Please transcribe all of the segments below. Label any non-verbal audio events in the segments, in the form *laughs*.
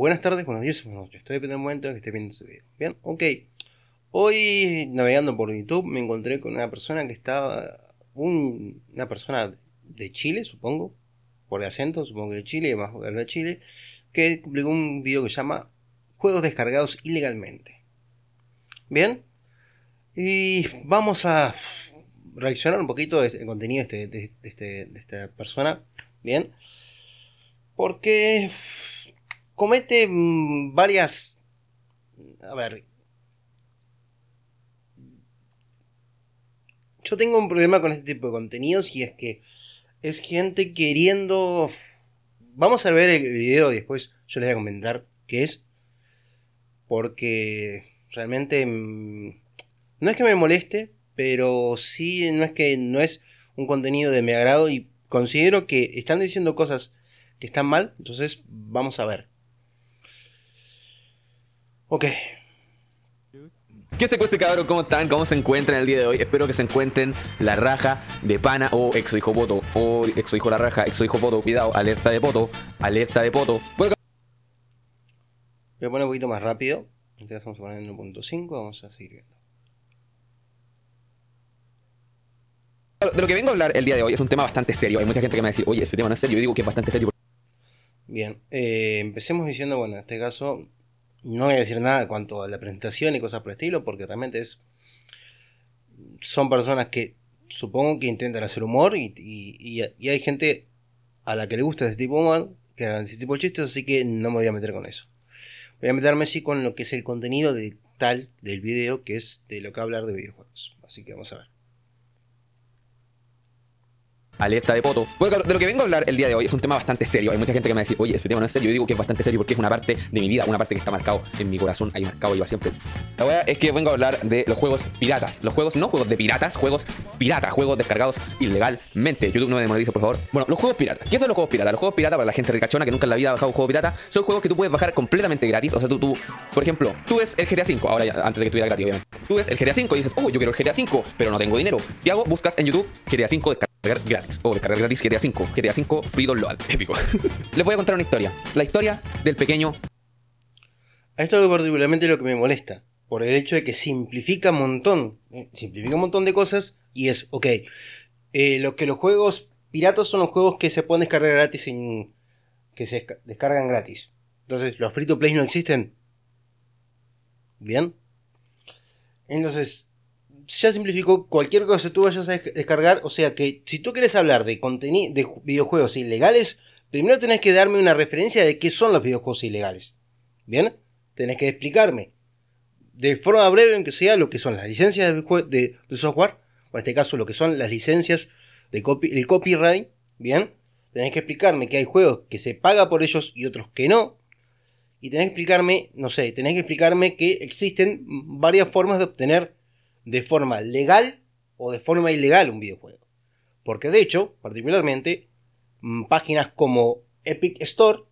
buenas tardes, buenos días, buenas noches. Estoy dependiendo un momento en que esté viendo este video. Bien, ok. Hoy, navegando por YouTube, me encontré con una persona que estaba. una persona de Chile, supongo. Por el acento, supongo que de Chile, más de Chile. Que publicó un video que se llama Juegos descargados ilegalmente. Bien. Y vamos a reaccionar un poquito el este contenido este, este, de, esta persona. Bien. Porque comete mm, varias... A ver. Yo tengo un problema con este tipo de contenidos y es que es gente queriendo... Vamos a ver el video y después yo les voy a comentar qué es. Porque realmente... Mm, no es que me moleste, pero sí, no es que no es un contenido de mi agrado y considero que están diciendo cosas que están mal, entonces vamos a ver. Ok. ¿Qué se cuece cabrón? ¿Cómo están? ¿Cómo se encuentran el día de hoy? Espero que se encuentren la raja de pana o oh, exo hijo voto o oh, hijo la raja, exo hijo voto. cuidado, alerta de voto. alerta de voto. Voy a poner un poquito más rápido. Entonces este vamos a poner en 1.5, vamos a seguir viendo. De lo que vengo a hablar el día de hoy es un tema bastante serio. Hay mucha gente que me va a decir, oye, ese tema no es serio. Yo digo que es bastante serio. Bien, eh, empecemos diciendo, bueno, en este caso no voy a decir nada cuanto a la presentación y cosas por el estilo, porque realmente es. Son personas que supongo que intentan hacer humor y, hay gente a la que le gusta ese tipo de humor, que hagan ese tipo de chistes, así que no me voy a meter con eso. Voy a meterme sí con lo que es el contenido de tal del video, que es de lo que hablar de videojuegos. Así que vamos a ver alerta de poto. Bueno, de lo que vengo a hablar el día de hoy es un tema bastante serio. Hay mucha gente que me va a decir, oye, ese tema no es serio. Yo digo que es bastante serio porque es una parte de mi vida, una parte que está marcado en mi corazón, ahí marcado va siempre. La verdad es que vengo a hablar de los juegos piratas. Los juegos, no juegos de piratas, juegos piratas, juegos descargados ilegalmente. YouTube no me demoralice, por favor. Bueno, los juegos piratas. ¿Qué son los juegos piratas? Los juegos piratas, para la gente ricachona que nunca en la vida ha bajado un juego pirata, son juegos que tú puedes bajar completamente gratis. O sea, tú, tú por ejemplo, tú ves el GTA 5 ahora antes de que estuviera gratis, obviamente. Tú ves el GTA 5 y dices, oh, yo quiero el GTA 5 pero no tengo dinero. ¿Qué hago? Buscas en YouTube GTA 5 Oh, gratis o descargar gratis GTA 5, GTA 5 Free Load, *laughs* épico. *laughs* Les voy a contar una historia, la historia del pequeño. Esto es particularmente lo que me molesta, por el hecho de que simplifica un montón, eh, simplifica un montón de cosas y es, ok, eh, lo que los juegos piratos son los juegos que se pueden descargar gratis sin... que se descargan gratis. Entonces, los free to play no existen. Bien. Entonces, ya simplificó cualquier cosa que tú vayas a descargar. O sea que si tú quieres hablar de, contenido de videojuegos ilegales, primero tenés que darme una referencia de qué son los videojuegos ilegales. ¿Bien? Tenés que explicarme de forma breve, aunque sea, lo que son las licencias de, software, o en este caso lo que son las licencias de el copyright. ¿Bien? Tenés que explicarme que hay juegos que se paga por ellos y otros que no. Y tenés que explicarme, no sé, tenés que explicarme que existen varias formas de obtener de forma legal o de forma ilegal un videojuego. Porque de hecho, particularmente, mm, páginas como Epic Store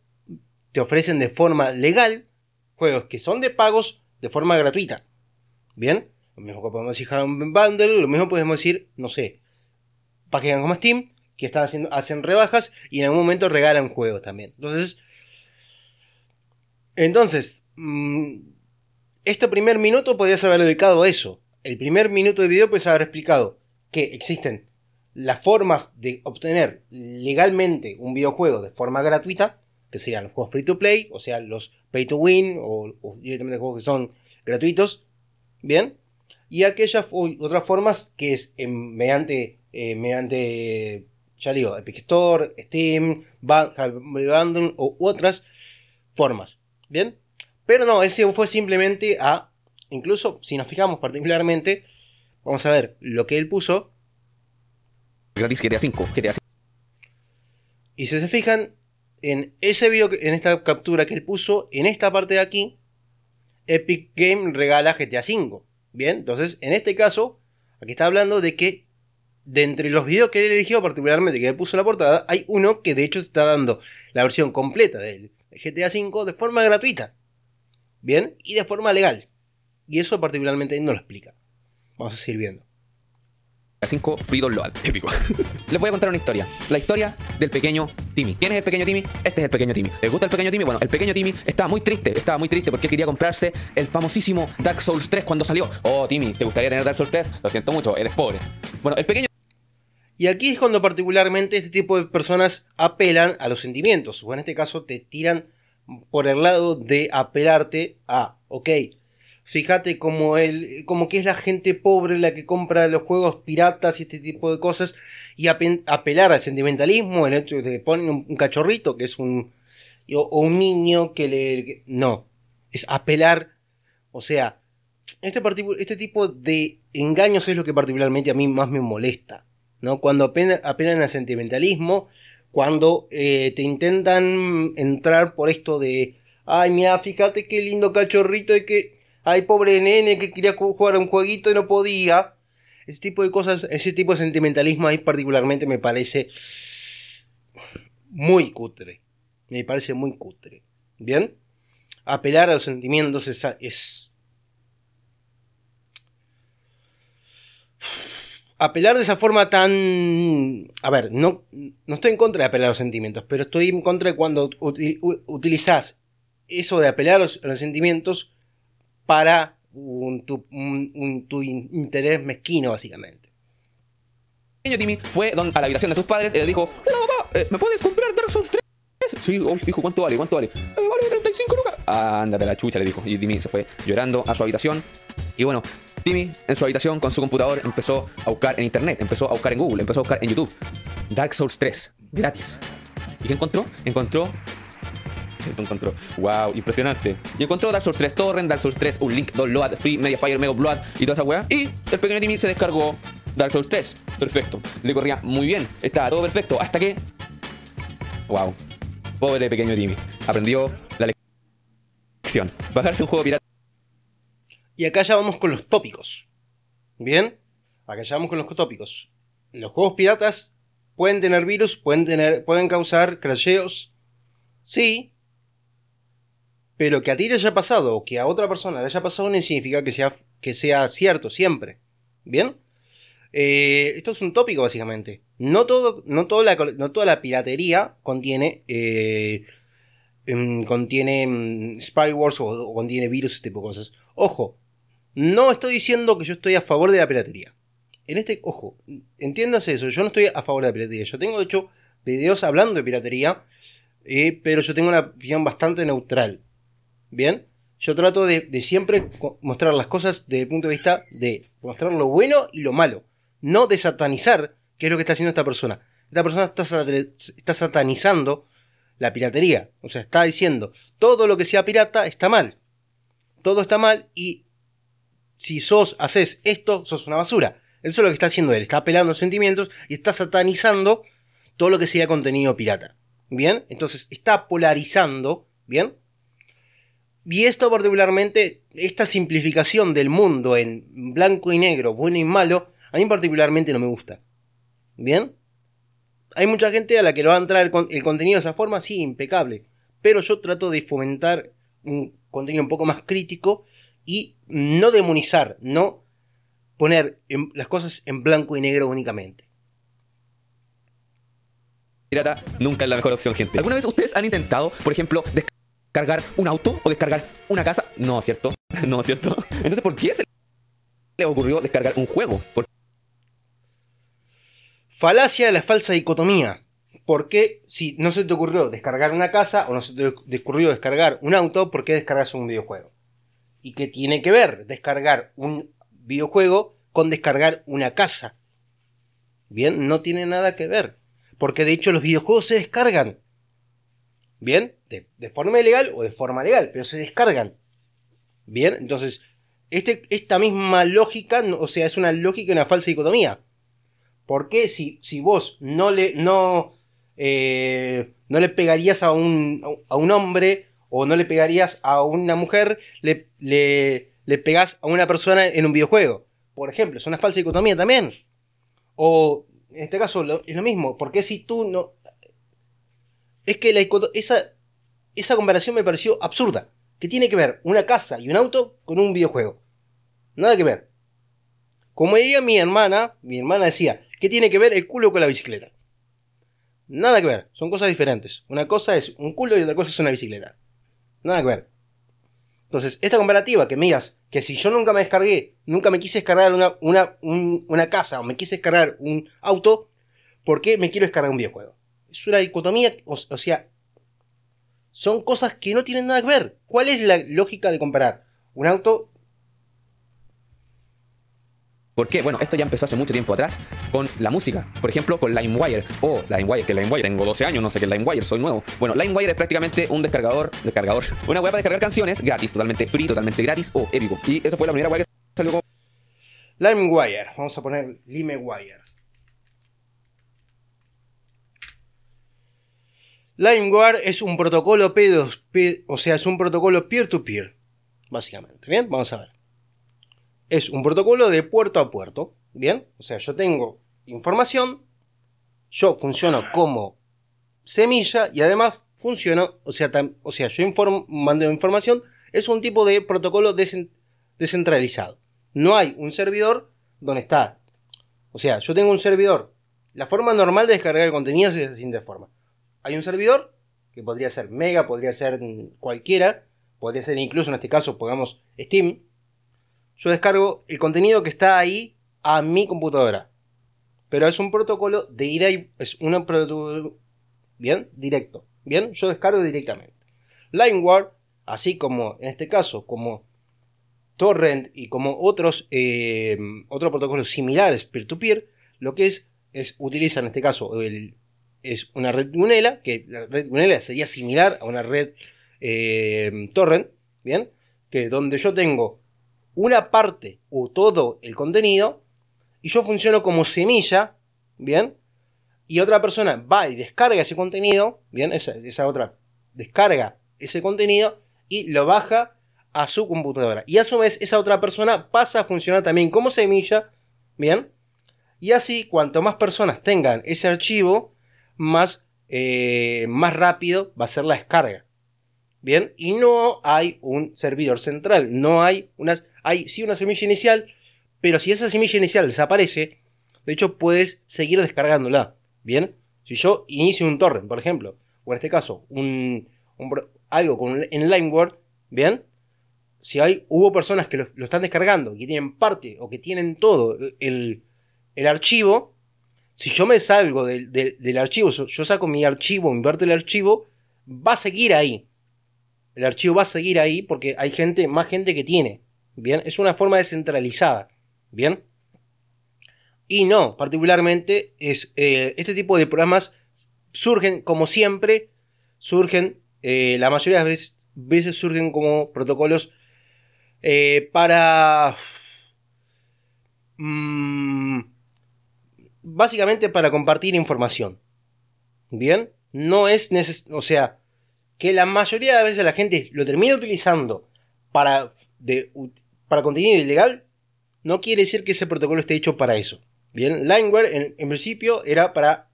te ofrecen de forma legal juegos que son de pagos de forma gratuita. Bien, lo mismo podemos decir un bundle, lo mismo podemos decir, no sé, páginas como Steam que están haciendo, hacen rebajas y en algún momento regalan juegos también. Entonces, entonces, mm, este primer minuto podrías haber dedicado a eso el primer minuto de video pues haber explicado que existen las formas de obtener legalmente un videojuego de forma gratuita, que serían los juegos free to play, o sea, los pay to win, o, directamente juegos que son gratuitos, ¿bien? Y aquellas otras formas que es em, mediante, eh, mediante, ya digo, Epic Store, Steam, Bandle. o otras formas, ¿bien? Pero no, ese fue simplemente a Incluso si nos fijamos particularmente, vamos a ver lo que él puso. GTA Y si se fijan, en ese video, en esta captura que él puso, en esta parte de aquí, Epic Game regala GTA V Bien, entonces en este caso, aquí está hablando de que de entre los videos que él eligió, particularmente que él puso en la portada, hay uno que de hecho está dando la versión completa del GTA V de forma gratuita. Bien, y de forma legal. Y eso particularmente no lo explica. Vamos a seguir viendo. 5 Freedom Load. Épico. Les voy a contar una historia. La historia del pequeño Timmy. ¿Quién es el pequeño Timmy? Este es el pequeño Timmy. ¿Le gusta el pequeño Timmy? Bueno, el pequeño Timmy estaba muy triste. Estaba muy triste porque quería comprarse el famosísimo Dark Souls 3 cuando salió. Oh, Timmy, ¿te gustaría tener Dark Souls 3? Lo siento mucho, eres pobre. Bueno, el pequeño. Y aquí es cuando particularmente este tipo de personas apelan a los sentimientos. O en este caso te tiran por el lado de apelarte a, ok, Fíjate como el como que es la gente pobre la que compra los juegos piratas y este tipo de cosas. Y apelar al sentimentalismo, el hecho de ponen un, cachorrito que es un. O, un niño que le. no. Es apelar. O sea, este, este tipo de engaños es lo que particularmente a mí más me molesta. ¿no? Cuando apelan, al sentimentalismo, cuando eh, te intentan entrar por esto de. Ay, mira, fíjate qué lindo cachorrito y que hay pobre nene que quería jugar un jueguito y no podía. Ese tipo de cosas, ese tipo de sentimentalismo ahí particularmente me parece muy cutre. Me parece muy cutre. ¿Bien? Apelar a los sentimientos es, es... apelar de esa forma tan... A ver, no, no estoy en contra de apelar a los sentimientos, pero estoy en contra de cuando utilizas eso de apelar a los, sentimientos para un tu, un, tu interés mezquino, básicamente. Timmy fue a la habitación de sus padres y le dijo: Hola papá, eh, ¿me puedes comprar Dark Souls 3? Sí, dijo, oh, ¿cuánto vale? ¿Cuánto vale? Eh, vale 35 lucas. ándate la chucha, le dijo. Y Timmy se fue llorando a su habitación. Y bueno, Timmy en su habitación con su computador empezó a buscar en internet, empezó a buscar en Google, empezó a buscar en YouTube. Dark Souls 3, gratis. ¿Y qué encontró? Encontró y *laughs* encontró. Wow, impresionante. Y encontró Dark Souls 3 Torrent, Dark Souls 3, un Link, Download, Free, Media Fire, Mega Blood y toda esa weá. Y el pequeño Timmy se descargó Dark Souls 3. Perfecto. Le corría muy bien. Estaba todo perfecto. Hasta que. Wow. Pobre pequeño Timmy. Aprendió la lección. Bajarse un juego pirata. Y acá ya vamos con los tópicos. ¿Bien? Acá ya vamos con los tópicos. Los juegos piratas pueden tener virus, pueden, tener, pueden causar crasheos. Sí, pero que a ti te haya pasado o que a otra persona le haya pasado no significa que sea, que sea cierto siempre. ¿Bien? Eh, esto es un tópico básicamente. No, todo, no, toda, la, toda la piratería contiene, eh, em, contiene em, o, contiene virus, este tipo de cosas. Ojo, no estoy diciendo que yo estoy a favor de la piratería. En este, ojo, entiéndase eso, yo no estoy a favor de la piratería. Yo tengo, hecho, videos hablando de piratería, eh, pero yo tengo una opinión bastante neutral. ¿Bien? Yo trato de, siempre mostrar las cosas desde el punto de vista de mostrar lo bueno y lo malo. No de satanizar, que es lo que está haciendo esta persona. Esta persona está, está satanizando la piratería. O sea, está diciendo, todo lo que sea pirata está mal. Todo está mal y si sos, haces esto, sos una basura. Eso es lo que está haciendo él. Está apelando sentimientos y está satanizando todo lo que sea contenido pirata. ¿Bien? Entonces está polarizando, ¿bien? Y esto particularmente, esta simplificación del mundo en blanco y negro, bueno y malo, a mí particularmente no me gusta. ¿Bien? Hay mucha gente a la que le va a entrar el, con el contenido de esa forma, sí, impecable. Pero yo trato de fomentar un contenido un poco más crítico y no demonizar, no poner las cosas en blanco y negro únicamente. Pirata nunca es la mejor opción, gente. ¿Alguna vez ustedes han intentado, por ejemplo, descargar un auto o descargar una casa. No, ¿cierto? *laughs* no, ¿cierto? Entonces, ¿por qué se le ocurrió descargar un juego? Falacia de la falsa dicotomía. ¿Por qué, si no se te ocurrió descargar una casa o no se te ocurrió descargar un auto, por qué descargas un videojuego? ¿Y qué tiene que ver descargar un videojuego con descargar una casa? Bien, no tiene nada que ver. Porque de hecho los videojuegos se descargan. ¿Bien? de, forma ilegal o de forma legal, pero se descargan. Bien, entonces, este, esta misma lógica, o sea, es una lógica y una falsa dicotomía. Porque si, si vos no le, no, eh, no le pegarías a un, hombre o no le pegarías a una mujer, le, le, pegás a una persona en un videojuego. Por ejemplo, es una falsa dicotomía también. O en este caso es lo mismo, porque si tú no... Es que la, esa, esa comparación me pareció absurda. ¿Qué tiene que ver una casa y un auto con un videojuego? Nada que ver. Como diría mi hermana, mi hermana decía, ¿qué tiene que ver el culo con la bicicleta? Nada que ver, son cosas diferentes. Una cosa es un culo y otra cosa es una bicicleta. Nada que ver. Entonces, esta comparativa que me digas que si yo nunca me descargué, nunca me quise descargar una, casa o me quise descargar un auto, ¿por qué me quiero descargar un videojuego? Es una dicotomía, o sea, son cosas que no tienen nada que ver. ¿Cuál es la lógica de comparar un auto? ¿Por qué? bueno, esto ya empezó hace mucho tiempo atrás con la música. Por ejemplo, con LimeWire. Oh, LimeWire, que LimeWire. Tengo 12 años, no sé qué es LimeWire, soy nuevo. Bueno, LimeWire es prácticamente un descargador, descargador. *laughs* Una web para descargar canciones gratis, totalmente free, totalmente gratis. o épico. Y eso fue la primera web que salió con... LimeWire. Vamos a poner LimeWire. LimeGuard es un protocolo P2P, o sea, es un protocolo peer-to-peer, básicamente. Bien, vamos a ver. Es un protocolo de puerto a puerto. Bien, o sea, yo tengo información, yo funciono como semilla y además funciono, o sea, o sea yo mando información. Es un tipo de protocolo descentralizado. No hay un servidor donde está. O sea, yo tengo un servidor. La forma normal de descargar el contenido es de la siguiente forma hay un servidor, que podría ser Mega, podría ser cualquiera, podría ser incluso en este caso, pongamos Steam. Yo descargo el contenido que está ahí a mi computadora. Pero es un protocolo de ida Es un protocolo. Bien, directo. Bien, yo descargo directamente. LineWord, así como en este caso, como Torrent y como otros, eh, protocolos similares peer-to-peer, lo que es, es utilizar en este caso el es una red unela que la red sería similar a una red eh, torrent, ¿bien? Que donde yo tengo una parte o todo el contenido y yo funciono como semilla, ¿bien? Y otra persona va y descarga ese contenido, ¿bien? Esa, esa otra descarga ese contenido y lo baja a su computadora. Y a su vez esa otra persona pasa a funcionar también como semilla, ¿bien? Y así cuanto más personas tengan ese archivo, más, eh, más rápido va a ser la descarga. Bien, y no hay un servidor central, no hay unas, hay sí una semilla inicial, pero si esa semilla inicial desaparece, de hecho puedes seguir descargándola. Bien, si yo inicio un torrent, por ejemplo, o en este caso, un, algo con, en LimeWare, bien, si hay, hubo personas que lo, están descargando, que tienen parte o que tienen todo eh, el, el archivo, si yo me salgo del, archivo, yo, saco mi archivo, inverto el archivo, va a seguir ahí. El archivo va a seguir ahí porque hay gente, más gente que tiene. Bien, es una forma descentralizada. Bien. Y no, particularmente es, eh, este tipo de programas surgen como siempre, surgen, eh, la mayoría de las veces, surgen como protocolos eh, para... Mm, básicamente para compartir información. ¿Bien? No es necesario, o sea, que la mayoría de veces la gente lo termina utilizando para, para contenido ilegal, no quiere decir que ese protocolo esté hecho para eso. Bien, Lineware en, principio era para,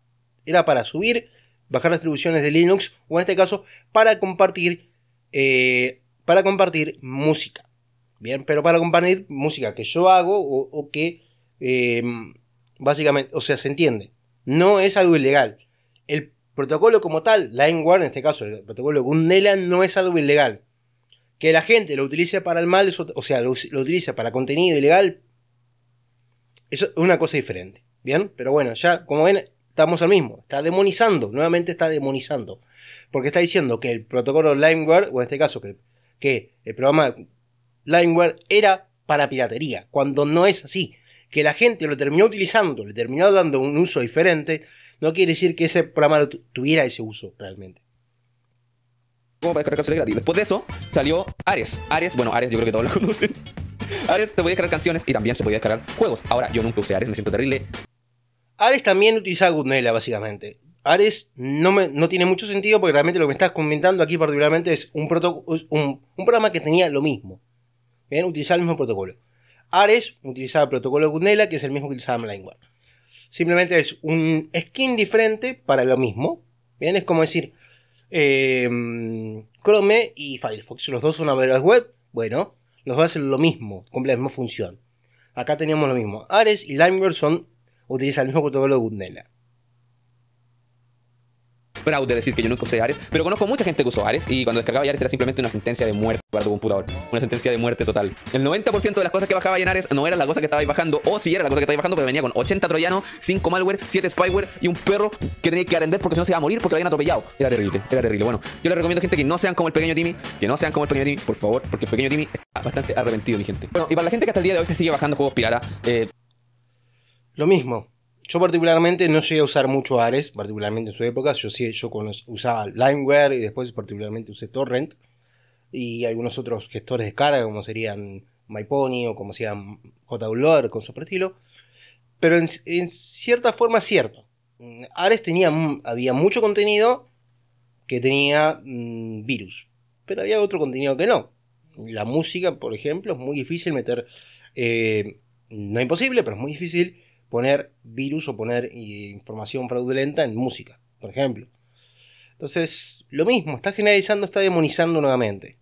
era para subir, bajar distribuciones de Linux, o en este caso, para compartir, eh, para compartir música. Bien, pero para compartir música que yo hago o, que eh, Básicamente, o sea, se entiende. No es algo ilegal. El protocolo como tal, LimeWare en este caso, el protocolo Gundela, no es algo ilegal. Que la gente lo utilice para el mal, o sea, lo, utilice utiliza para contenido ilegal, eso es una cosa diferente. Bien, pero bueno, ya como ven, estamos al mismo. Está demonizando, nuevamente está demonizando. Porque está diciendo que el protocolo LimeWare, o en este caso que, que el programa LimeWare era para piratería, cuando no es así que la gente lo terminó utilizando, le terminó dando un uso diferente, no quiere decir que ese programa tuviera ese uso realmente. Después de eso salió Ares. Ares, bueno, Ares yo creo que todos lo *laughs* conocen. Ares te podía descargar canciones y también se podía descargar juegos. Ahora, yo nunca usé Ares, me siento terrible. Ares también utilizaba Goodnella, básicamente. Ares no, no tiene mucho sentido porque realmente lo que me estás comentando aquí particularmente es un, un, programa que tenía lo mismo. Bien, utilizaba el mismo protocolo. Ares utilizaba el protocolo Gundela, que es el mismo que utilizaba LimeWare. Simplemente es un skin diferente para lo mismo. es como decir em, Chrome y Firefox. Los dos son navegadores web. Bueno, los dos hacen lo mismo, cumplen la misma función. Acá teníamos lo mismo. Ares y LimeWare son utilizan el mismo protocolo Gundela. De decir que yo nunca usé Ares, pero conozco mucha gente que usó Ares y cuando descargaba Ares era simplemente una sentencia de muerte para tu computador, una sentencia de muerte total. El 90% de las cosas que bajaba en Ares no era la cosa que estabais bajando, o si era la cosa que estabais bajando, pero venía con 80 troyanos, 5 malware, 7 spyware y un perro que tenía que atender porque si no se iba a morir porque lo habían atropellado. Era terrible, era terrible. Bueno, yo les recomiendo a gente que no sean como el pequeño Timmy, que no sean como el pequeño Timmy, por favor, porque el pequeño Timmy está bastante arrepentido, mi gente. Bueno, y para la gente que hasta el día de hoy se sigue bajando juegos pirata, eh... lo mismo. Yo particularmente no llegué a usar mucho Ares, particularmente en su época. Yo sí, yo usaba LimeWare y después particularmente usé Torrent y algunos otros gestores de carga como serían MyPony o como serían JWLOR, cosas por estilo. Pero en, cierta forma es cierto. Mm, Ares tenía, mm, había mucho contenido que tenía mm, virus, pero había otro contenido que no. La música, por ejemplo, es muy difícil meter... No eh, no imposible, pero es muy difícil poner virus o poner eh, información fraudulenta en música, por ejemplo. Entonces, lo mismo, está generalizando, está demonizando nuevamente.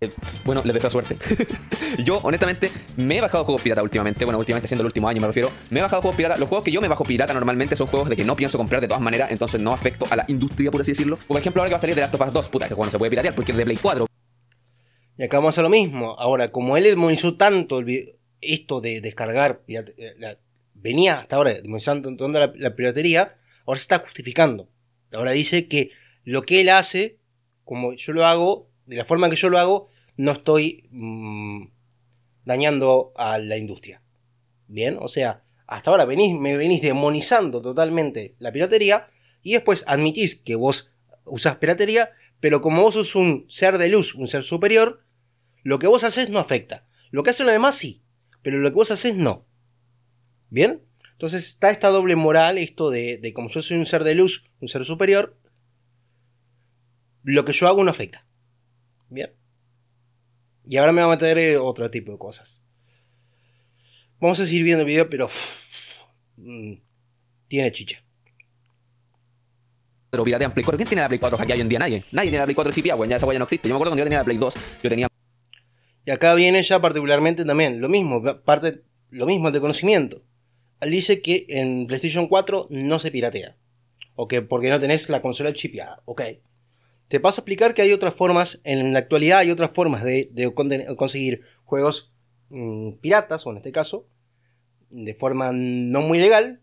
Eh, bueno, le deseo suerte. *laughs* yo, honestamente, me he bajado juegos pirata últimamente. Bueno, últimamente siendo el último año, me refiero. Me he bajado juegos pirata. Los juegos que yo me bajo pirata normalmente son juegos de que no pienso comprar de todas maneras, entonces no afecto a la industria, por así decirlo. Por ejemplo, ahora que va a salir de Last of Us 2, puta, ese juego no se puede piratear porque es de Play 4. Y acabamos vamos a lo mismo. Ahora, como él demonizó tanto el video esto de descargar, eh, venía hasta ahora demonizando la, la piratería, ahora se está justificando. Ahora dice que lo que él hace, como yo lo hago, de la forma que yo lo hago, no estoy mm, dañando a la industria. Bien, o sea, hasta ahora venís, me venís demonizando totalmente la piratería y después admitís que vos usás piratería, pero como vos sos un ser de luz, un ser superior, lo que vos haces no afecta. Lo que hacen los demás sí pero lo que vos haces no. ¿Bien? Entonces está esta doble moral, esto de, de como yo soy un ser de luz, un ser superior, lo que yo hago no afecta. ¿Bien? Y ahora me va a meter eh, otro tipo de cosas. Vamos a seguir viendo el video, pero... Mm, tiene chicha. Pero de Play 4. ¿Quién tiene la Play 4 aquí hoy en día? Nadie. Nadie tiene la Play 4 si weón. Ya esa vaya no existe. Yo me acuerdo cuando yo tenía la Play 2, yo tenía... Y acá viene ya particularmente también lo mismo, parte lo mismo de conocimiento. dice que en PlayStation 4 no se piratea. O que porque no tenés la consola chipiada. Ok. Te paso a explicar que hay otras formas, en la actualidad hay otras formas de, conseguir juegos mm, piratas, o en este caso, de forma no muy legal,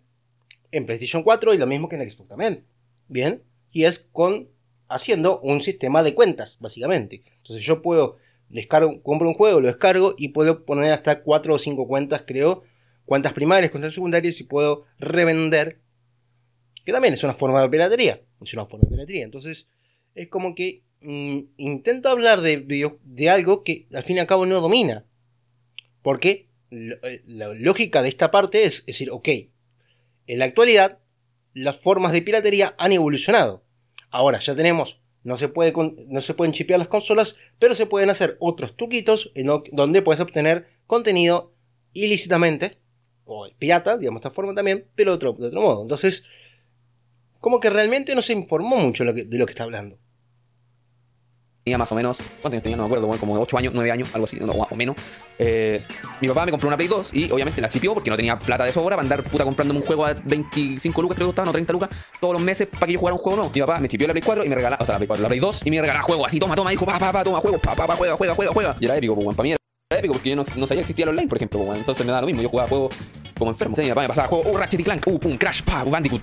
en PlayStation 4 y lo mismo que en Xbox también. Bien. Y es con haciendo un sistema de cuentas, básicamente. Entonces yo puedo descargo, compro un juego, lo descargo y puedo poner hasta 4 o 5 cuentas, creo, cuentas primarias, cuentas secundarias y puedo revender, que también es una forma de piratería, es una forma de piratería. Entonces, es como que mm, intento intenta hablar de, algo que al fin y al cabo no domina, porque eh, la lógica de esta parte es decir, ok, en la actualidad las formas de piratería han evolucionado. Ahora ya tenemos no se, puede no se pueden chipear las consolas, pero se pueden hacer otros truquitos donde puedes obtener contenido ilícitamente, o piata, pirata, digamos de esta forma también, pero otro, de otro modo. Entonces, como que realmente no se informó mucho de lo que está hablando tenía más o menos, ¿cuántos años tenía? No me acuerdo, como 8 años, 9 años, algo así, no, o menos. Eh, mi papá me compró una Play 2 y obviamente la chipió porque no tenía plata de sobra para andar puta comprándome un juego a 25 lucas, creo que estaban, o 30 lucas, todos los meses para que yo jugara un juego, no. Mi papá me chipió la Play 4 y me regalaba, o sea, la Play 2 y me regalaba juego así, toma, toma, dijo, papá, pa, toma, juego, papá, pa, juega, juega, juega, juega. Y era épico, pues, para mí porque yo no, no sabía que existía el online, por ejemplo. entonces me da lo mismo. Yo jugaba juegos como enfermo. mi papá me pasaba juego, uh, pum, Crash, pa, Bandicoot.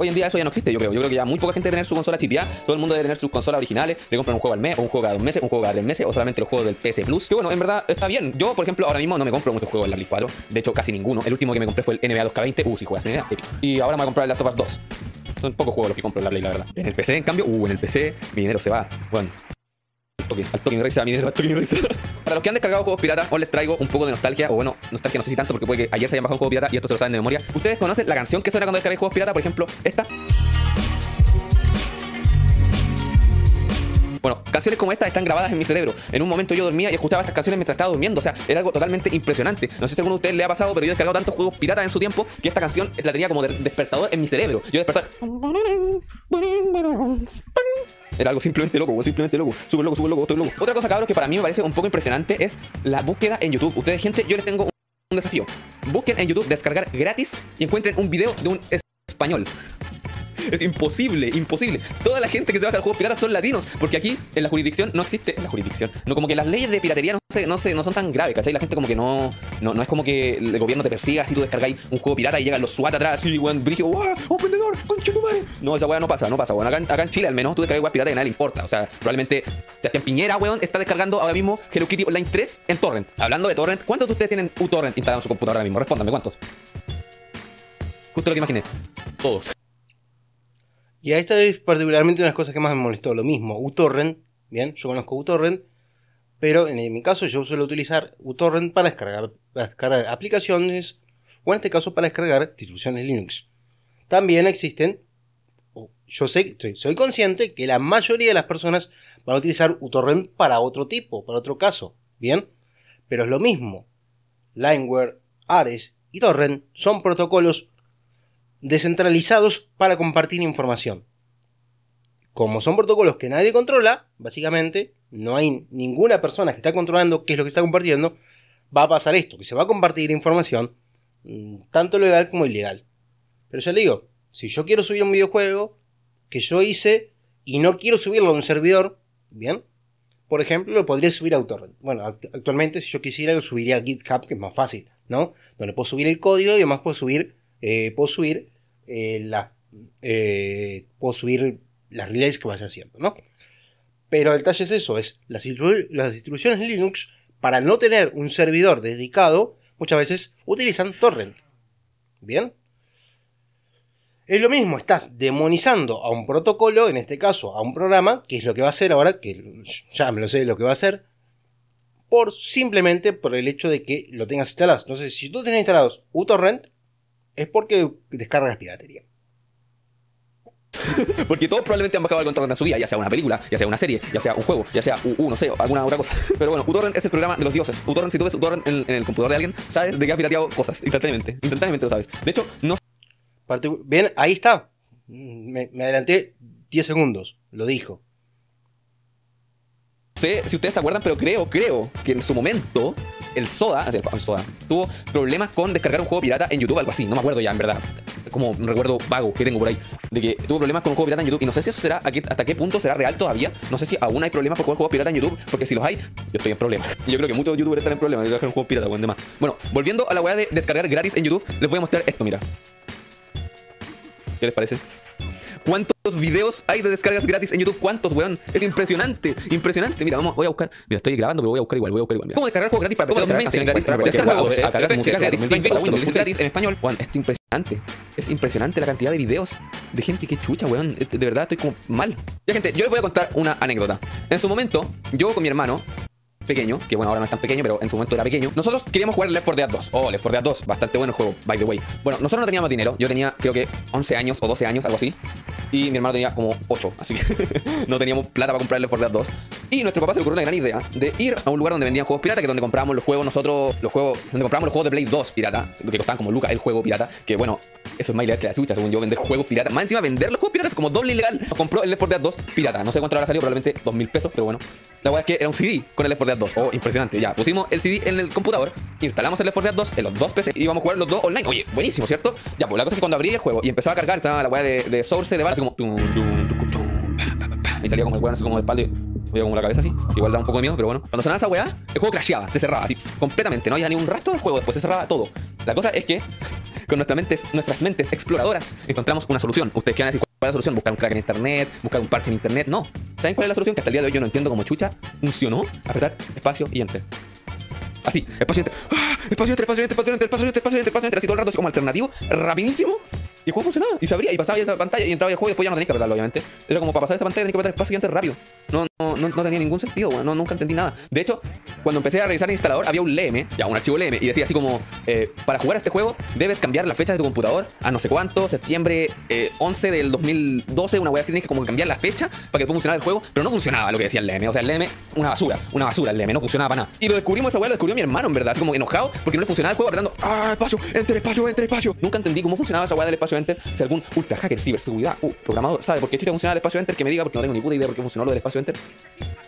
Hoy en día eso ya no existe, yo creo. Yo creo que ya muy poca gente debe tener su consola ya, Todo el mundo debe tener sus consolas originales. Le compran un juego al mes, o un juego cada dos meses, un juego cada tres meses, o solamente los juegos del PC Plus. Que bueno, en verdad está bien. Yo, por ejemplo, ahora mismo no me compro muchos juegos en la Play 4. De hecho, casi ninguno. El último que me compré fue el NBA 2K20. Uh, si juegas NBA, Y ahora me voy a comprar el Last 2 son pocos juegos los que compro en la Play, la verdad. En el PC, en cambio, uh, en el PC mi dinero se va. Bueno al mi *laughs* Para los que han descargado juegos piratas, hoy les traigo un poco de nostalgia, o bueno, nostalgia no sé si tanto, porque puede que ayer se hayan bajado un juego pirata y esto se lo saben de memoria. ¿Ustedes conocen la canción que suena cuando descargáis juegos pirata? Por ejemplo, esta. Bueno, canciones como estas están grabadas en mi cerebro. En un momento yo dormía y escuchaba estas canciones mientras estaba durmiendo. O sea, era algo totalmente impresionante. No sé si a alguno de ustedes le ha pasado, pero yo he descargado tantos juegos piratas en su tiempo que esta canción la tenía como despertador en mi cerebro. Yo despertaba. Era algo simplemente loco, simplemente loco. Súper loco, súper loco, estoy loco. Otra cosa, cabrón que para mí me parece un poco impresionante es la búsqueda en YouTube. Ustedes, gente, yo les tengo un desafío. Busquen en YouTube descargar gratis y encuentren un video de un español. *laughs* es imposible, imposible. Toda la gente que se baja al juego pirata son latinos, porque aquí en la jurisdicción no existe. En la jurisdicción. No, como que las leyes de piratería no, sé no, sé no son tan graves, ¿cachai? La gente como que no, no. es como que el gobierno te persiga si tú descargáis un juego pirata y llegan los SWAT atrás y weón, brillo, ¡Oh, vendedor! ¡Concha tu madre! No, esa weá no pasa, no pasa, weón. Acá, en Chile al menos tú descargas weá pirata y nada le importa. O sea, probablemente en Piñera, weón, está descargando ahora mismo Hello Kitty Online 3 en Torrent. Hablando de Torrent, ¿cuántos de ustedes tienen U Torrent instalado en su computadora ahora mismo? Respóndame, ¿cuántos? Justo lo que imaginé. Todos. Y a esta es particularmente una de las cosas que más me molestó. Lo mismo, uTorrent. Bien, yo conozco uTorrent. Pero en mi caso yo suelo utilizar uTorrent para descargar, descargar aplicaciones. O en este caso para descargar distribuciones Linux. También existen... Yo sé, soy consciente que la mayoría de las personas van a utilizar uTorrent para otro tipo, para otro caso. Bien. Pero es lo mismo. Lineware, Ares y Torrent son protocolos descentralizados para compartir información. Como son protocolos que nadie controla, básicamente, no hay ninguna persona que está controlando qué es lo que está compartiendo, va a pasar esto, que se va a compartir información, mm, tanto legal como ilegal. Pero ya le digo, si yo quiero subir un videojuego que yo hice y no quiero subirlo a un servidor, ¿bien? Por ejemplo, lo podría subir a Autorrent. Bueno, actualmente si yo quisiera lo subiría a GitHub, que es más fácil, ¿no? Donde puedo subir el código y además puedo subir eh, subir eh, la, eh, puedo subir las relays que vaya haciendo, Pero el detalle es eso, es las, distribuciones Linux, para no tener un servidor dedicado, muchas veces utilizan torrent. ¿Bien? Es lo mismo, estás demonizando a un protocolo, en este caso a un programa, que es lo que va a hacer ahora, que ya me lo sé lo que va a hacer, por simplemente por el hecho de que lo tengas instalado. Entonces, si tú tienes instalados uTorrent, es porque descargas piratería. *laughs* Porque todos probablemente han bajado algo en su vida, ya sea una película, ya sea una serie, ya sea un juego, ya sea uno no sé, alguna otra cosa. *laughs* Pero bueno, Utorrent es el programa de los dioses. Utorrent, si tú ves Utorrent en, el computador de alguien, sabes de que ha pirateado cosas, instantáneamente, instantáneamente lo sabes. De hecho, no... Bien, ahí está. Me, me adelanté 10 segundos, lo dijo. No sé si ustedes se acuerdan, pero creo, creo que en su momento el Soda, el Soda, tuvo problemas con descargar un juego pirata en YouTube, algo así, no me acuerdo ya, en verdad. Como un recuerdo vago que tengo por ahí, de que tuvo problemas con un juego pirata en YouTube. Y no sé si eso será, hasta qué punto será real todavía. No sé si aún hay problemas por jugar juegos pirata en YouTube, porque si los hay, yo estoy en problemas. Yo creo que muchos youtubers están en problemas de descargar un juego pirata o en demás. Bueno, volviendo a la weá de descargar gratis en YouTube, les voy a mostrar esto, mira. ¿Qué les parece? cuántos videos hay de descargas gratis en YouTube. ¿Cuántos, weón? Es impresionante, impresionante. Mira, vamos, voy a buscar. Mira, estoy grabando, pero voy a buscar igual, voy a buscar igual. ¿Cómo descargar juegos gratis para PC? Descargar canciones gratis para Descargar juegos gratis, gratis en español. Weón, es impresionante. Es impresionante la cantidad de videos de gente que chucha, weón. De verdad, estoy como mal. Ya, gente, yo les voy a contar una anécdota. En su momento, yo con mi hermano pequeño, que bueno, ahora no es tan pequeño, pero en su momento era pequeño. Nosotros queríamos jugar Left 4 Dead 2. Oh, Left 4 Dead 2, bastante bueno el juego, by the way. Bueno, nosotros no teníamos dinero, yo tenía creo que 11 años o 12 años, algo así. Y mi hermano tenía como 8, así que *laughs* no teníamos plata para comprar Left 4 Dead 2. Y nuestro papá se le ocurrió una gran idea de ir a un lugar donde vendían juegos pirata, que es donde comprábamos los juegos nosotros, los juegos, donde compramos los juegos de Blade 2 pirata, que costaban como Lucas el juego pirata, que bueno, eso es más ilegal que la chucha, según yo, vender juegos pirata Más encima, vender los juegos piratas como doble ilegal. compró el Left 4 Dead 2 pirata. No sé cuánto habrá salido, probablemente 2000 mil pesos, pero bueno. La weá es que era un CD con el Left 4 Dead 2. Oh, impresionante. Ya, pusimos el CD en el computador, instalamos el Left 4 Dead 2 en los dos PC y íbamos a jugar los dos online. Oye, buenísimo, ¿cierto? Ya, pues la cosa es que cuando abrí el juego y empezaba a cargar, estaba la weá de, source de balas, como salía como el cuerno así como de espalda y como la cabeza así. Igual da un poco de miedo, pero bueno. Cuando sonaba esa weá, el juego crasheaba, se cerraba así completamente. No había ni un rastro del juego, después se cerraba todo. La cosa es que *laughs* con nuestras mentes, exploradoras encontramos una solución. Ustedes quieren decir cuál es la solución, buscar un crack en internet, buscar un parche en internet. No. ¿Saben cuál es la solución? Que hasta el día de hoy yo no entiendo cómo chucha funcionó. Apretar espacio y enter. Así, espacio y enter. ¡Ah! Espacio y enter, espacio y enter, espacio y enter, espacio y enter, espacio y enter, espacio y enter. Así todo el rato, así como alternativo, rapidísimo. Y el juego funcionaba. Y se abría y pasaba esa pantalla y entraba el juego y después ya no tenía que apretarlo, obviamente. Era como para pasar esa pantalla tenía que apretar el espacio y antes rápido. No, no, no, no tenía ningún sentido, No, nunca entendí nada. De hecho, cuando empecé a revisar el instalador había un LEME, ya un archivo LM, y decía así como, eh, para jugar a este juego debes cambiar la fecha de tu computador a no sé cuánto, septiembre eh, 11 del 2012, una wea así, tienes que como cambiar la fecha para que pueda funcionar el juego, pero no funcionaba lo que decía el LEME. o sea, el LEME, una basura, una basura el LEME, no funcionaba para nada. Y lo descubrimos, esa wea lo descubrió mi hermano, en verdad, así como enojado porque no le funcionaba el juego, apretando, ah, espacio, entre espacio, entre espacio. Nunca entendí cómo funcionaba esa wea del espacio si algún ultra hacker, ciberseguridad, o uh, programador, sabe por qué chiste funciona el espacio enter, que me diga porque no tengo ni puta idea por qué funcionó lo del espacio enter.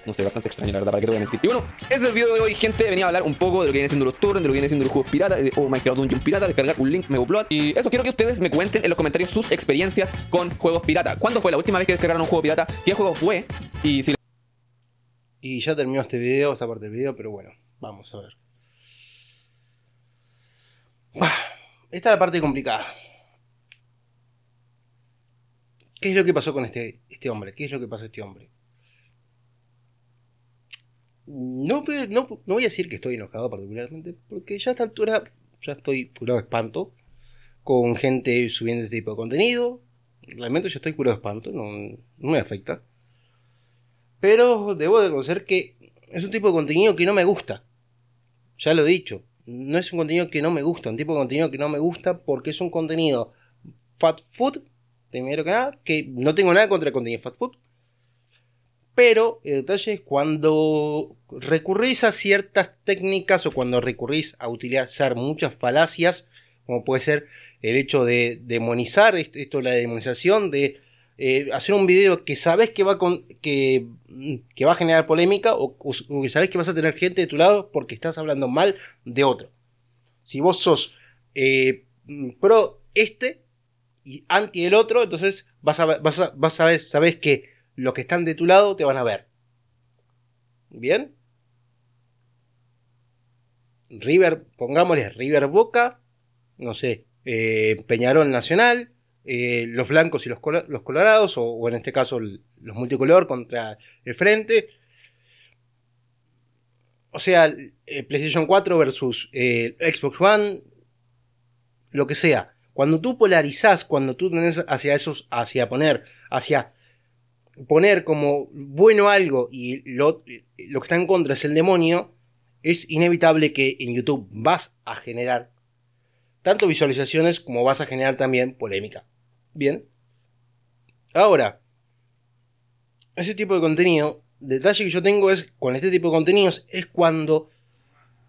No sé, bastante extraño, la verdad, para que te voy mentir. Y bueno, ese es el video de hoy, gente. Venía a hablar un poco de lo que viene siendo los turnos, de lo que viene siendo los juegos piratas, de oh, Minecraft Dungeon Pirata, descargar un link, me upload. Y eso, quiero que ustedes me cuenten en los comentarios sus experiencias con juegos pirata. ¿Cuándo fue la última vez que descargaron un juego pirata? ¿Qué juego fue? Y si y ya terminó este video, esta parte del video, pero bueno, vamos a ver. Esta es la parte complicada. ¿Qué es lo que pasó con este, este hombre? ¿Qué es lo que pasa a este hombre? No, no, voy a decir que estoy enojado particularmente, porque ya a esta altura ya estoy curado de espanto con gente subiendo este tipo de contenido. Realmente ya estoy curado de espanto, no, me afecta. Pero debo de reconocer que es un tipo de contenido que no me gusta. Ya lo he dicho, no es un contenido que no me gusta, un tipo de contenido que no me gusta porque es un contenido fat food primero que nada, que no tengo nada contra el contenido fast food. Pero el detalle es cuando recurrís a ciertas técnicas o cuando recurrís a utilizar muchas falacias, como puede ser el hecho de demonizar, esto la demonización, de eh, hacer un video que sabés que va, con, que, mm, va a generar polémica o, que sabés que vas a tener gente de tu lado porque estás hablando mal de otro. Si vos sos eh, mm, pro este, y anti el otro, entonces vas a, vas sabes que los que están de tu lado te van a ver. ¿Bien? River, pongámosle River Boca, no sé, eh, Peñarol Nacional, eh, los blancos y los, colorados, o, en este caso los multicolor contra el frente. O sea, eh, PlayStation 4 versus Xbox One, lo que sea. Cuando tú polarizás, cuando tú tenés hacia esos, hacia poner, hacia poner como bueno algo y lo, que está en contra es el demonio, es inevitable que en YouTube vas a generar tanto visualizaciones como vas a generar también polémica. Bien. Ahora, ese tipo de contenido, detalle que yo tengo es, con este tipo de contenidos, es cuando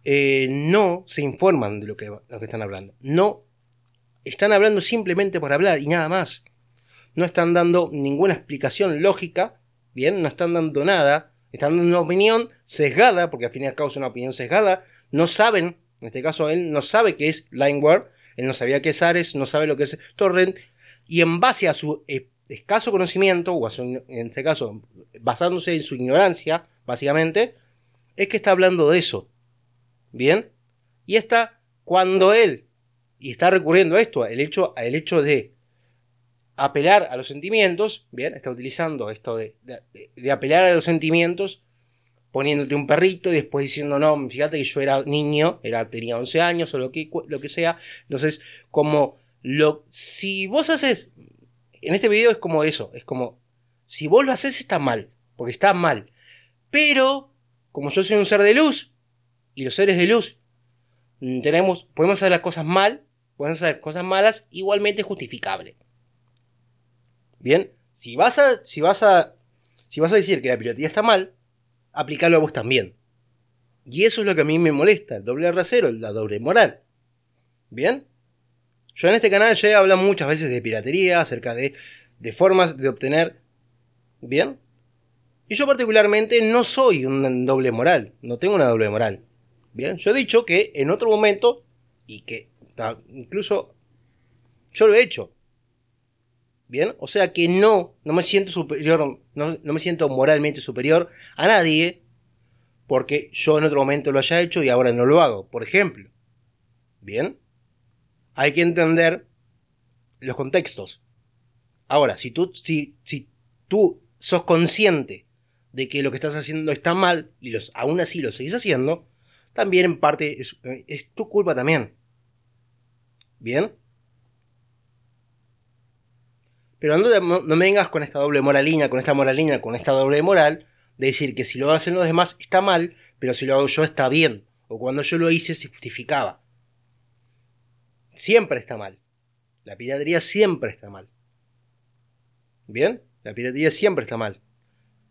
eh, no se informan de lo que, lo que están hablando. No están hablando simplemente por hablar y nada más. No están dando ninguna explicación lógica, bien, no están dando nada. Están dando una opinión sesgada, porque al fin y al cabo es una opinión sesgada. No saben, en este caso él no sabe qué es Lineware, él no sabía qué es Ares, no sabe lo que es Torrent, y en base a su eh, escaso conocimiento, o en este caso basándose en su ignorancia, básicamente, es que está hablando de eso. ¿Bien? Y está cuando él y está recurriendo a esto, al hecho, hecho de apelar a los sentimientos, bien, está utilizando esto de, apelar a los sentimientos, poniéndote un perrito y después diciendo, no, fíjate que yo era niño, era, tenía 11 años o lo que, lo que sea, entonces como lo, si vos haces, en este video es como eso, es como, si vos lo haces está mal, porque está mal, pero como yo soy un ser de luz, y los seres de luz mm, tenemos, podemos hacer las cosas mal a hacer cosas malas igualmente justificable. Bien, si vas a, si vas a, si vas a decir que la piratería está mal, Aplícalo a vos también. Y eso es lo que a mí me molesta, el doble rasero, la doble moral. ¿Bien? Yo en este canal ya he hablado muchas veces de piratería, acerca de, de formas de obtener... ¿Bien? Y yo particularmente no soy un doble moral, no tengo una doble moral. Bien, yo he dicho que en otro momento, y que Incluso yo lo he hecho. ¿Bien? O sea que no, no me siento superior, no, me siento moralmente superior a nadie porque yo en otro momento lo haya hecho y ahora no lo hago, por ejemplo. ¿Bien? Hay que entender los contextos. Ahora, si tú, si, si tú sos consciente de que lo que estás haciendo está mal y los, aún así lo seguís haciendo, también en parte es tu culpa también. ¿Bien? Pero no, me vengas con esta doble moralina, con esta moralina, con esta doble moral, de decir que si lo hacen los demás está mal, pero si lo hago yo está bien, o cuando yo lo hice se justificaba. Siempre está mal. La piratería siempre está mal. ¿Bien? La piratería siempre está mal.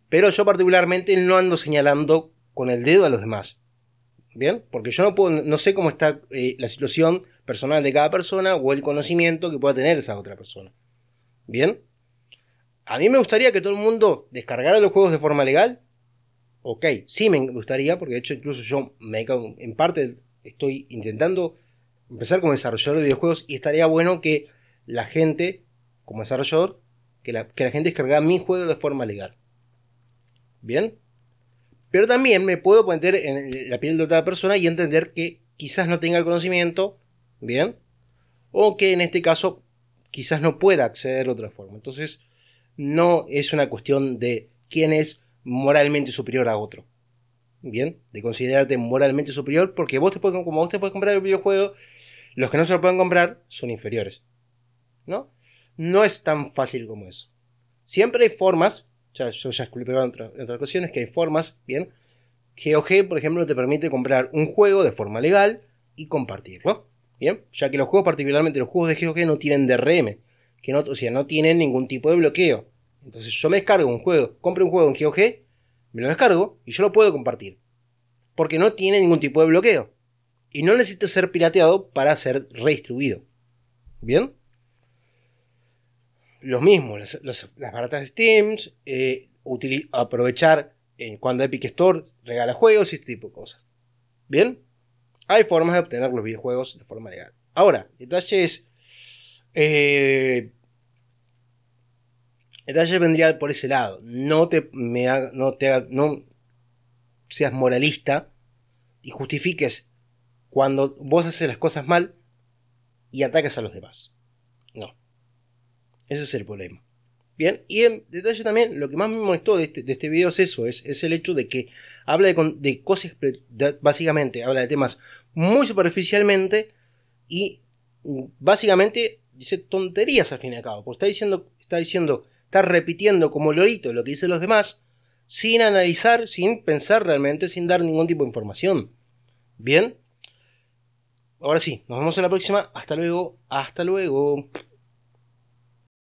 Pero yo particularmente no ando señalando con el dedo a los demás. ¿Bien? Porque yo no, puedo, no sé cómo está eh, la situación personal de cada persona o el conocimiento que pueda tener esa otra persona. ¿Bien? A mí me gustaría que todo el mundo descargara los juegos de forma legal. Ok, sí me gustaría, porque de hecho incluso yo me en parte estoy intentando empezar como desarrollador de videojuegos y estaría bueno que la gente, como desarrollador, que la, que la gente descargara mi juego de forma legal. ¿Bien? Pero también me puedo poner en la piel de otra persona y entender que quizás no tenga el conocimiento ¿bien? O que en este caso quizás no pueda acceder de otra forma. Entonces, no es una cuestión de quién es moralmente superior a otro. Bien, de considerarte moralmente superior, porque vos te puedes, como vos te comprar el videojuego, los que no se lo pueden comprar son inferiores. ¿No? No es tan fácil como eso. Siempre hay formas, ya, yo ya expliqué en otras ocasiones que hay formas, bien. GOG, por ejemplo, te permite comprar un juego de forma legal y compartirlo. ¿bien? Ya que los juegos, particularmente los juegos de GOG, no tienen DRM, que no, o sea, no tienen ningún tipo de bloqueo. Entonces yo me descargo un juego, compro un juego en GOG, me lo descargo y yo lo puedo compartir. Porque no tiene ningún tipo de bloqueo. Y no necesita ser pirateado para ser redistribuido. ¿Bien? lo mismo las, las baratas de Steam, eh, aprovechar eh, cuando Epic Store regala juegos y este tipo de cosas. ¿Bien? Hay formas de obtener los videojuegos de forma legal. Ahora, el detalle es. Eh, detalle vendría por ese lado. No te, me no te no seas moralista y justifiques cuando vos haces las cosas mal y ataques a los demás. No. Ese es el problema y en detalle también, lo que más me molestó de este, este video es eso, es, el hecho de que habla de, cosas, básicamente, habla de temas muy superficialmente y mm, básicamente dice tonterías al fin y al cabo, porque está diciendo, está diciendo, está repitiendo como lorito lo que dicen los demás, sin analizar, sin pensar realmente, sin dar ningún tipo de información. Bien, ahora sí, nos vemos en la próxima, hasta luego, hasta luego.